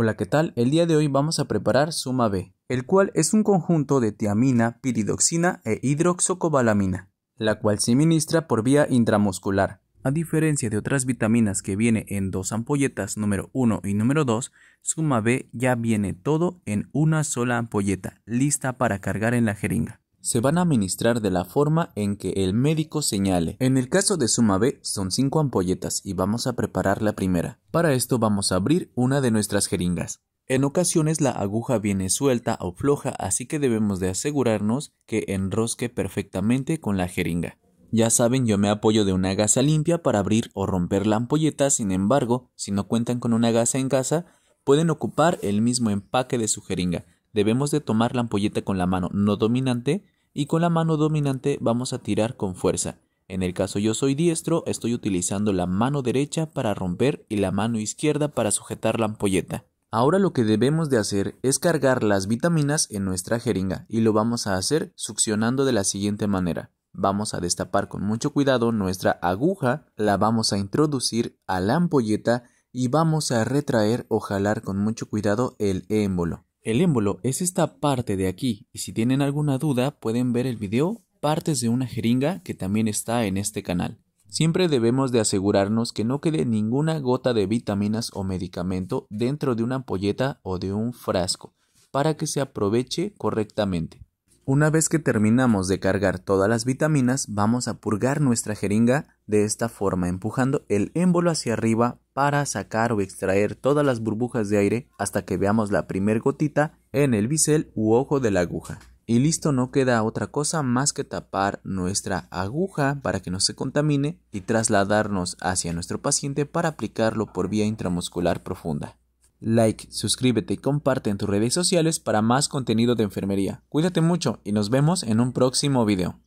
Hola, ¿qué tal? El día de hoy vamos a preparar Suma B, el cual es un conjunto de tiamina, piridoxina e hidroxocobalamina, la cual se administra por vía intramuscular. A diferencia de otras vitaminas que viene en dos ampolletas número 1 y número 2, Suma B ya viene todo en una sola ampolleta, lista para cargar en la jeringa se van a administrar de la forma en que el médico señale. En el caso de suma B son 5 ampolletas y vamos a preparar la primera. Para esto vamos a abrir una de nuestras jeringas. En ocasiones la aguja viene suelta o floja, así que debemos de asegurarnos que enrosque perfectamente con la jeringa. Ya saben, yo me apoyo de una gasa limpia para abrir o romper la ampolleta, sin embargo, si no cuentan con una gasa en casa, pueden ocupar el mismo empaque de su jeringa debemos de tomar la ampolleta con la mano no dominante y con la mano dominante vamos a tirar con fuerza. En el caso yo soy diestro, estoy utilizando la mano derecha para romper y la mano izquierda para sujetar la ampolleta. Ahora lo que debemos de hacer es cargar las vitaminas en nuestra jeringa y lo vamos a hacer succionando de la siguiente manera. Vamos a destapar con mucho cuidado nuestra aguja, la vamos a introducir a la ampolleta y vamos a retraer o jalar con mucho cuidado el émbolo. El émbolo es esta parte de aquí y si tienen alguna duda pueden ver el video Partes de una jeringa que también está en este canal. Siempre debemos de asegurarnos que no quede ninguna gota de vitaminas o medicamento dentro de una ampolleta o de un frasco para que se aproveche correctamente. Una vez que terminamos de cargar todas las vitaminas, vamos a purgar nuestra jeringa de esta forma, empujando el émbolo hacia arriba para sacar o extraer todas las burbujas de aire hasta que veamos la primer gotita en el bisel u ojo de la aguja. Y listo, no queda otra cosa más que tapar nuestra aguja para que no se contamine y trasladarnos hacia nuestro paciente para aplicarlo por vía intramuscular profunda like, suscríbete y comparte en tus redes sociales para más contenido de enfermería. Cuídate mucho y nos vemos en un próximo video.